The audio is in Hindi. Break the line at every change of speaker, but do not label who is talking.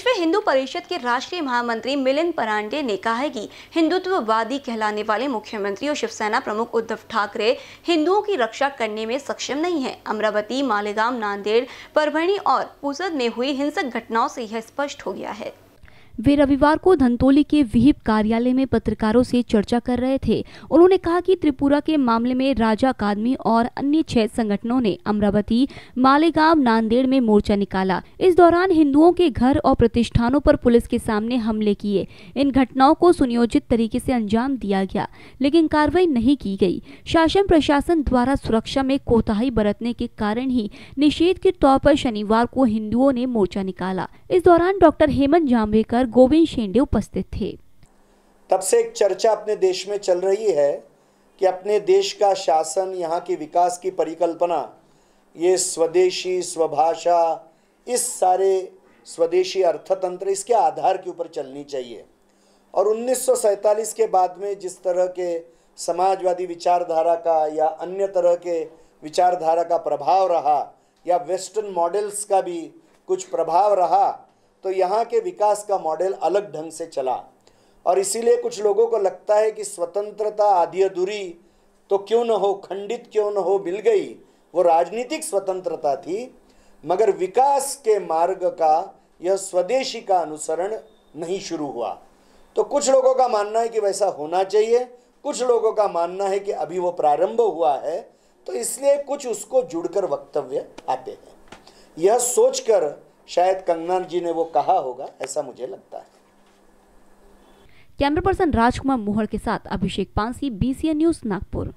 विश्व हिंदू परिषद के राष्ट्रीय महामंत्री मिलिंद परांडे ने कहा है कि हिंदुत्ववादी कहलाने वाले मुख्यमंत्री और शिवसेना प्रमुख उद्धव ठाकरे हिंदुओं की रक्षा करने में सक्षम नहीं है अमरावती मालेगांव नांदेड़ परभणी और पुसद में हुई हिंसक घटनाओं से यह स्पष्ट हो गया है वे रविवार को धंतोली के विहिप कार्यालय में पत्रकारों से चर्चा कर रहे थे उन्होंने कहा कि त्रिपुरा के मामले में राजा अकादमी और अन्य छह संगठनों ने अमरावती मालेगांव नांदेड़ में मोर्चा निकाला इस दौरान हिंदुओं के घर और प्रतिष्ठानों पर पुलिस के सामने हमले किए इन घटनाओं को सुनियोजित तरीके से अंजाम दिया गया लेकिन कार्रवाई नहीं की गई शासन प्रशासन द्वारा सुरक्षा में कोताही बरतने के कारण ही निषेध के तौर पर शनिवार को हिंदुओं ने मोर्चा निकाला इस दौरान डॉक्टर हेमंत जाम्बेकर पर गोविंद शेंडे उपस्थित थे
तब से एक चर्चा अपने देश में चल रही है कि अपने देश का शासन यहाँ की विकास की परिकल्पना ये स्वदेशी स्वभाषा इस सारे स्वदेशी अर्थतंत्र इसके आधार के ऊपर चलनी चाहिए और उन्नीस के बाद में जिस तरह के समाजवादी विचारधारा का या अन्य तरह के विचारधारा का प्रभाव रहा या वेस्टर्न मॉडल्स का भी कुछ प्रभाव रहा तो यहाँ के विकास का मॉडल अलग ढंग से चला और इसीलिए कुछ लोगों को लगता है कि स्वतंत्रता आधी अधूरी तो क्यों न हो खंडित क्यों न हो मिल गई वो राजनीतिक स्वतंत्रता थी मगर विकास के मार्ग का यह स्वदेशी का अनुसरण नहीं शुरू हुआ तो कुछ लोगों का मानना है कि वैसा होना चाहिए कुछ लोगों का मानना है कि अभी वो प्रारंभ हुआ है तो इसलिए कुछ उसको जुड़कर वक्तव्य आते हैं यह सोचकर शायद कंगना जी ने वो कहा होगा ऐसा मुझे लगता है
कैमरा पर्सन राजकुमार मोहर के साथ अभिषेक पांसी बीसीएन न्यूज नागपुर